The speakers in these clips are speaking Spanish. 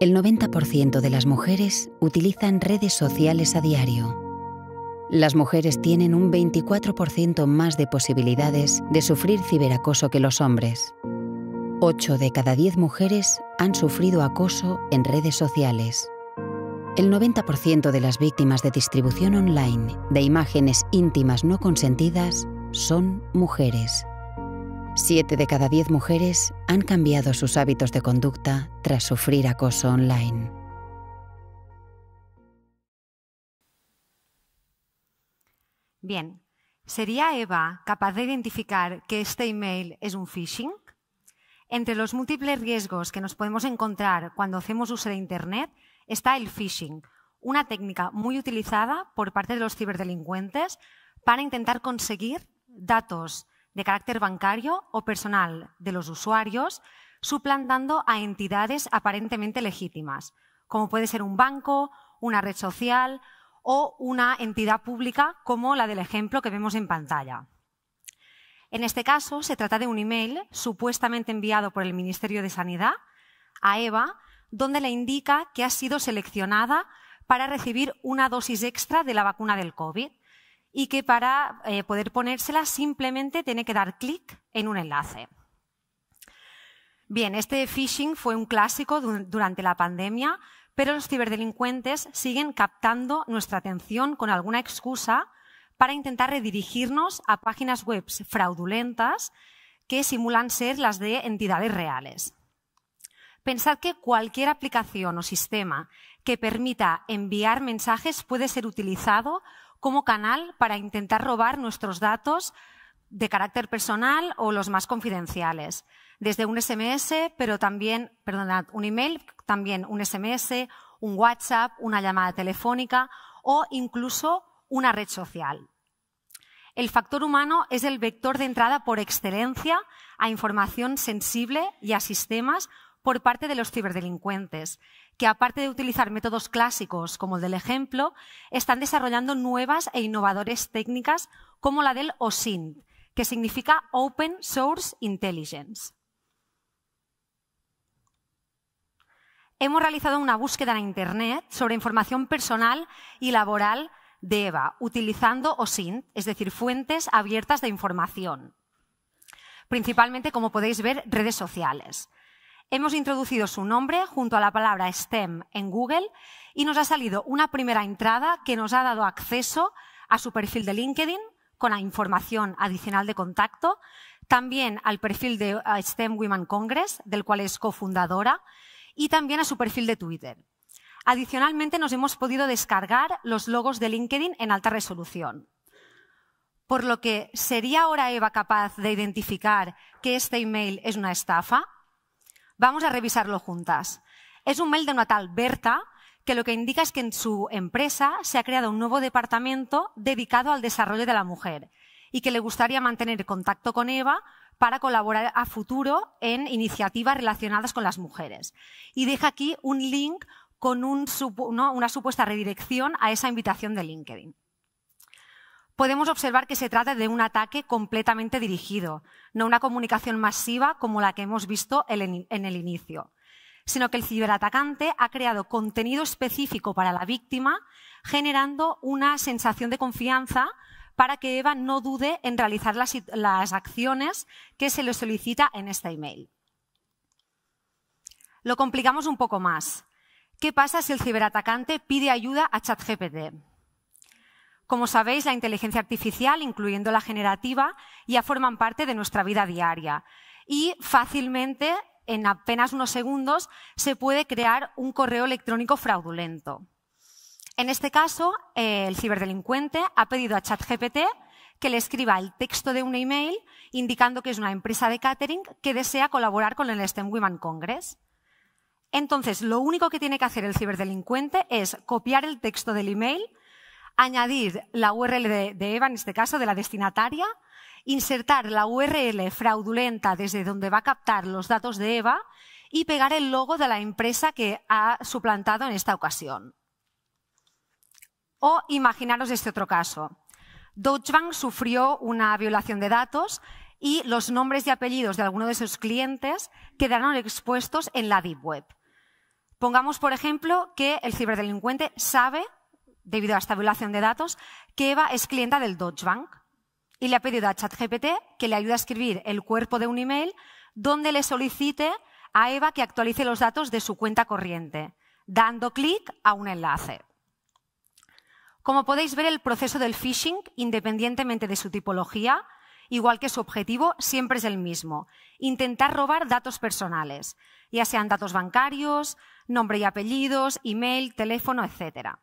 El 90% de las mujeres utilizan redes sociales a diario. Las mujeres tienen un 24% más de posibilidades de sufrir ciberacoso que los hombres. 8 de cada 10 mujeres han sufrido acoso en redes sociales. El 90% de las víctimas de distribución online de imágenes íntimas no consentidas son mujeres. Siete de cada diez mujeres han cambiado sus hábitos de conducta tras sufrir acoso online. Bien, ¿sería Eva capaz de identificar que este email es un phishing? Entre los múltiples riesgos que nos podemos encontrar cuando hacemos uso de Internet está el phishing, una técnica muy utilizada por parte de los ciberdelincuentes para intentar conseguir datos de carácter bancario o personal de los usuarios, suplantando a entidades aparentemente legítimas, como puede ser un banco, una red social o una entidad pública como la del ejemplo que vemos en pantalla. En este caso, se trata de un email supuestamente enviado por el Ministerio de Sanidad a Eva, donde le indica que ha sido seleccionada para recibir una dosis extra de la vacuna del COVID y que para eh, poder ponérsela simplemente tiene que dar clic en un enlace. Bien, este phishing fue un clásico durante la pandemia, pero los ciberdelincuentes siguen captando nuestra atención con alguna excusa para intentar redirigirnos a páginas web fraudulentas que simulan ser las de entidades reales. Pensad que cualquier aplicación o sistema que permita enviar mensajes puede ser utilizado como canal para intentar robar nuestros datos de carácter personal o los más confidenciales. Desde un SMS, pero también, perdonad, un email, también un SMS, un WhatsApp, una llamada telefónica o incluso una red social. El factor humano es el vector de entrada por excelencia a información sensible y a sistemas por parte de los ciberdelincuentes, que aparte de utilizar métodos clásicos como el del ejemplo, están desarrollando nuevas e innovadoras técnicas como la del OSINT, que significa Open Source Intelligence. Hemos realizado una búsqueda en Internet sobre información personal y laboral de EVA, utilizando OSINT, es decir, fuentes abiertas de información, principalmente, como podéis ver, redes sociales. Hemos introducido su nombre junto a la palabra STEM en Google y nos ha salido una primera entrada que nos ha dado acceso a su perfil de LinkedIn con la información adicional de contacto, también al perfil de eh, STEM Women Congress, del cual es cofundadora, y también a su perfil de Twitter. Adicionalmente, nos hemos podido descargar los logos de LinkedIn en alta resolución. Por lo que, ¿sería ahora Eva capaz de identificar que este email es una estafa? Vamos a revisarlo juntas. Es un mail de una tal Berta que lo que indica es que en su empresa se ha creado un nuevo departamento dedicado al desarrollo de la mujer y que le gustaría mantener contacto con Eva para colaborar a futuro en iniciativas relacionadas con las mujeres. Y deja aquí un link con una supuesta redirección a esa invitación de LinkedIn podemos observar que se trata de un ataque completamente dirigido, no una comunicación masiva como la que hemos visto en el inicio, sino que el ciberatacante ha creado contenido específico para la víctima, generando una sensación de confianza para que Eva no dude en realizar las, acciones que se le solicita en este email. Lo complicamos un poco más. ¿Qué pasa si el ciberatacante pide ayuda a ChatGPT? Como sabéis, la inteligencia artificial, incluyendo la generativa, ya forman parte de nuestra vida diaria y fácilmente, en apenas unos segundos, se puede crear un correo electrónico fraudulento. En este caso, el ciberdelincuente ha pedido a ChatGPT que le escriba el texto de un email indicando que es una empresa de catering que desea colaborar con el STEM Women Congress. Entonces, lo único que tiene que hacer el ciberdelincuente es copiar el texto del email añadir la URL de, Eva, en este caso, de la destinataria, insertar la URL fraudulenta desde donde va a captar los datos de Eva y pegar el logo de la empresa que ha suplantado en esta ocasión. O imaginaros este otro caso. Deutsche Bank sufrió una violación de datos y los nombres y apellidos de alguno de sus clientes quedaron expuestos en la Deep Web. Pongamos, por ejemplo, que el ciberdelincuente sabe debido a esta violación de datos, que Eva es clienta del Deutsche Bank y le ha pedido a ChatGPT que le ayude a escribir el cuerpo de un email donde le solicite a Eva que actualice los datos de su cuenta corriente, dando clic a un enlace. Como podéis ver, el proceso del phishing, independientemente de su tipología, igual que su objetivo, siempre es el mismo, intentar robar datos personales, ya sean datos bancarios, nombre y apellidos, email, teléfono, etcétera.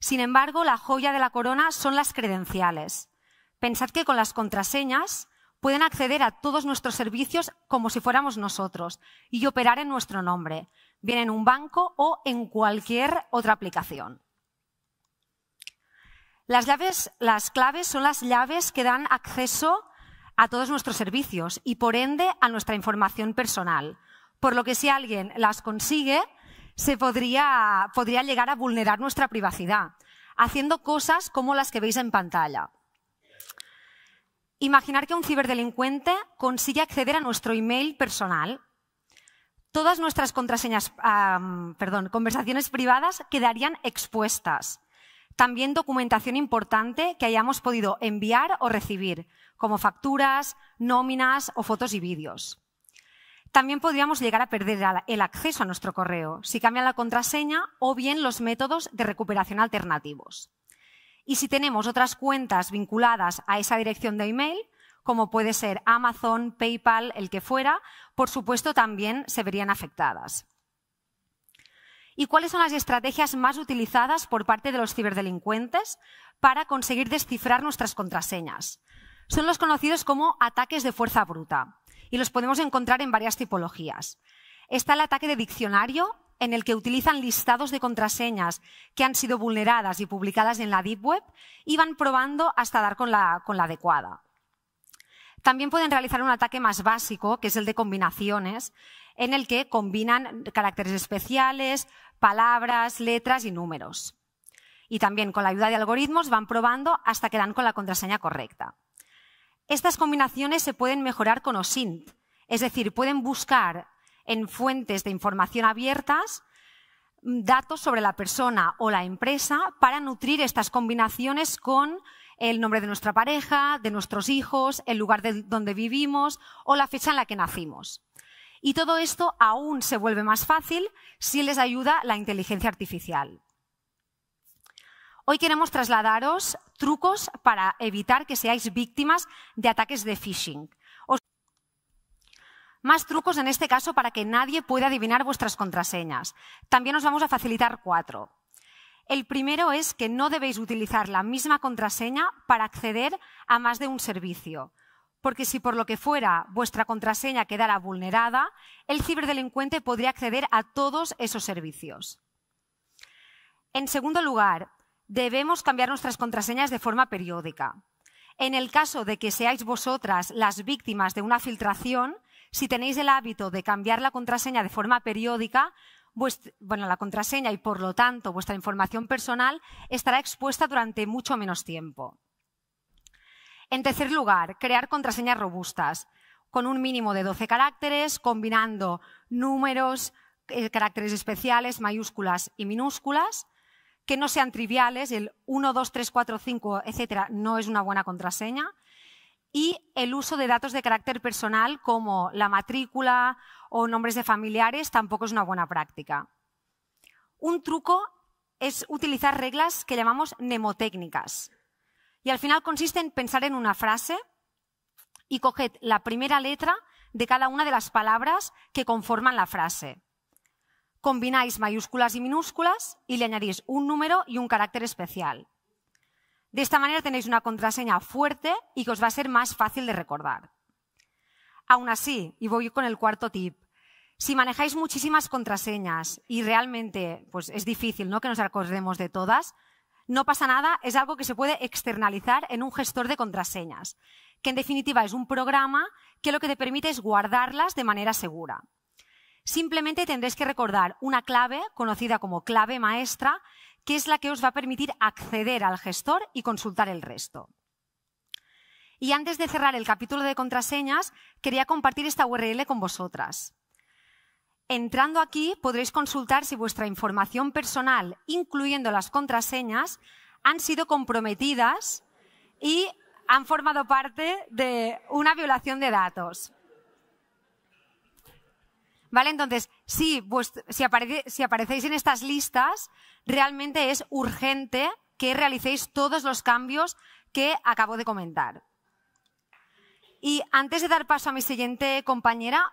Sin embargo, la joya de la corona son las credenciales. Pensad que con las contraseñas pueden acceder a todos nuestros servicios como si fuéramos nosotros y operar en nuestro nombre, bien en un banco o en cualquier otra aplicación. Las, claves son las llaves que dan acceso a todos nuestros servicios y por ende a nuestra información personal. Por lo que si alguien las consigue, se podría, llegar a vulnerar nuestra privacidad, haciendo cosas como las que veis en pantalla. Imaginar que un ciberdelincuente consigue acceder a nuestro email personal. Todas nuestras contraseñas, perdón, conversaciones privadas quedarían expuestas. También documentación importante que hayamos podido enviar o recibir, como facturas, nóminas o fotos y vídeos. También podríamos llegar a perder el acceso a nuestro correo si cambian la contraseña o bien los métodos de recuperación alternativos. Y si tenemos otras cuentas vinculadas a esa dirección de email, como puede ser Amazon, PayPal, el que fuera, por supuesto también se verían afectadas. ¿Y cuáles son las estrategias más utilizadas por parte de los ciberdelincuentes para conseguir descifrar nuestras contraseñas? Son los conocidos como ataques de fuerza bruta y los podemos encontrar en varias tipologías. Está el ataque de diccionario, en el que utilizan listados de contraseñas que han sido vulneradas y publicadas en la Deep Web y van probando hasta dar con la, con la adecuada. También pueden realizar un ataque más básico, que es el de combinaciones, en el que combinan caracteres especiales, palabras, letras y números. Y también con la ayuda de algoritmos van probando hasta que dan con la contraseña correcta. Estas combinaciones se pueden mejorar con OSINT, es decir, pueden buscar en fuentes de información abiertas mm, datos sobre la persona o la empresa para nutrir estas combinaciones con el nombre de nuestra pareja, de nuestros hijos, el lugar donde vivimos o la fecha en la que nacimos. Y todo esto aún se vuelve más fácil si les ayuda la inteligencia artificial. Hoy queremos trasladaros trucos para evitar que seáis víctimas de ataques de phishing. Más trucos en este caso para que nadie pueda adivinar vuestras contraseñas. También os vamos a facilitar cuatro. El primero es que no debéis utilizar la misma contraseña para acceder a más de un servicio porque si por lo que fuera vuestra contraseña quedara vulnerada, el ciberdelincuente podría acceder a todos esos servicios. En segundo lugar, debemos cambiar nuestras contraseñas de forma periódica. En el caso de que seáis vosotras las víctimas de una filtración, si tenéis el hábito de cambiar la contraseña de forma periódica, la contraseña y por lo tanto vuestra información personal estará expuesta durante mucho menos tiempo. En tercer lugar, crear contraseñas robustas, con un mínimo de 12 caracteres, combinando números, eh, caracteres especiales, mayúsculas y minúsculas, que no sean triviales, el 1, 2, 3, 4, 5, etcétera, no es una buena contraseña. Y el uso de datos de carácter personal como la matrícula o nombres de familiares tampoco es una buena práctica. Un truco es utilizar reglas que llamamos mnemotécnicas. Y al final consiste en pensar en una frase y coger la primera letra de cada una de las palabras que conforman la frase combináis mayúsculas y minúsculas y le añadís un número y un carácter especial. De esta manera tenéis una contraseña fuerte y que os va a ser más fácil de recordar. Aún así, y voy con el cuarto tip, si manejáis muchísimas contraseñas y realmente pues es difícil ¿no? que nos acordemos de todas, no pasa nada, es algo que se puede externalizar en un gestor de contraseñas, que en definitiva es un programa que lo que te permite es guardarlas de manera segura. Simplemente tendréis que recordar una clave conocida como clave maestra, que es la que os va a permitir acceder al gestor y consultar el resto. Y antes de cerrar el capítulo de contraseñas, quería compartir esta URL con vosotras. Entrando aquí podréis consultar si vuestra información personal, incluyendo las contraseñas, han sido comprometidas y han formado parte de una violación de datos. ¿Vale? Entonces, si, aparecéis en estas listas, realmente es urgente que realicéis todos los cambios que acabo de comentar. Y antes de dar paso a mi siguiente compañera,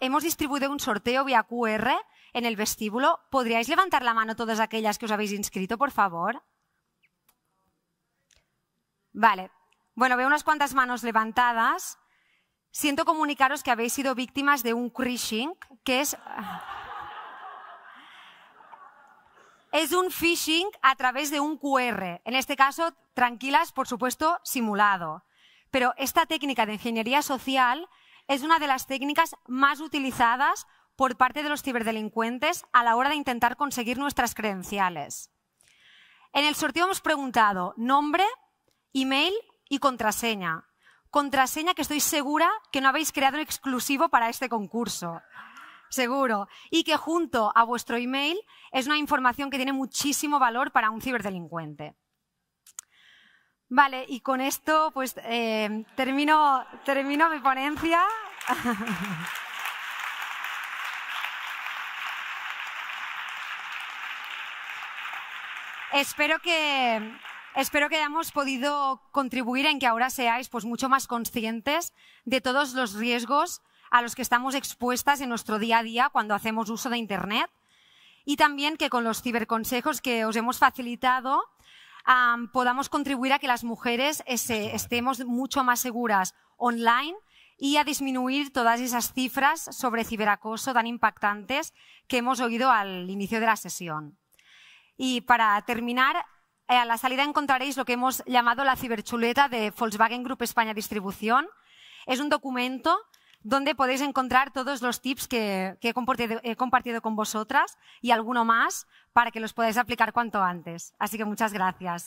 hemos distribuido un sorteo vía QR en el vestíbulo. ¿Podríais levantar la mano todas aquellas que os habéis inscrito, por favor? Vale. Bueno, veo unas cuantas manos levantadas. Siento comunicaros que habéis sido víctimas de un crishing, que es... Es un phishing a través de un QR. En este caso, tranquilas, por supuesto, simulado. Pero esta técnica de ingeniería social es una de las técnicas más utilizadas por parte de los ciberdelincuentes a la hora de intentar conseguir nuestras credenciales. En el sorteo hemos preguntado nombre, email y contraseña contraseña que estoy segura que no habéis creado un exclusivo para este concurso. Seguro. Y que junto a vuestro email es una información que tiene muchísimo valor para un ciberdelincuente. Vale, y con esto pues eh, termino, termino mi ponencia. Espero que, Espero que hayamos podido contribuir en que ahora seáis pues, mucho más conscientes de todos los riesgos a los que estamos expuestas en nuestro día a día cuando hacemos uso de Internet y también que con los ciberconsejos que os hemos facilitado podamos contribuir a que las mujeres estemos mucho más seguras online y a disminuir todas esas cifras sobre ciberacoso tan impactantes que hemos oído al inicio de la sesión. Y para terminar, eh, a la salida encontraréis lo que hemos llamado la ciberchuleta de Volkswagen Group España Distribución. Es un documento donde podéis encontrar todos los tips que, he compartido con vosotras y alguno más para que los podáis aplicar cuanto antes. Así que muchas gracias.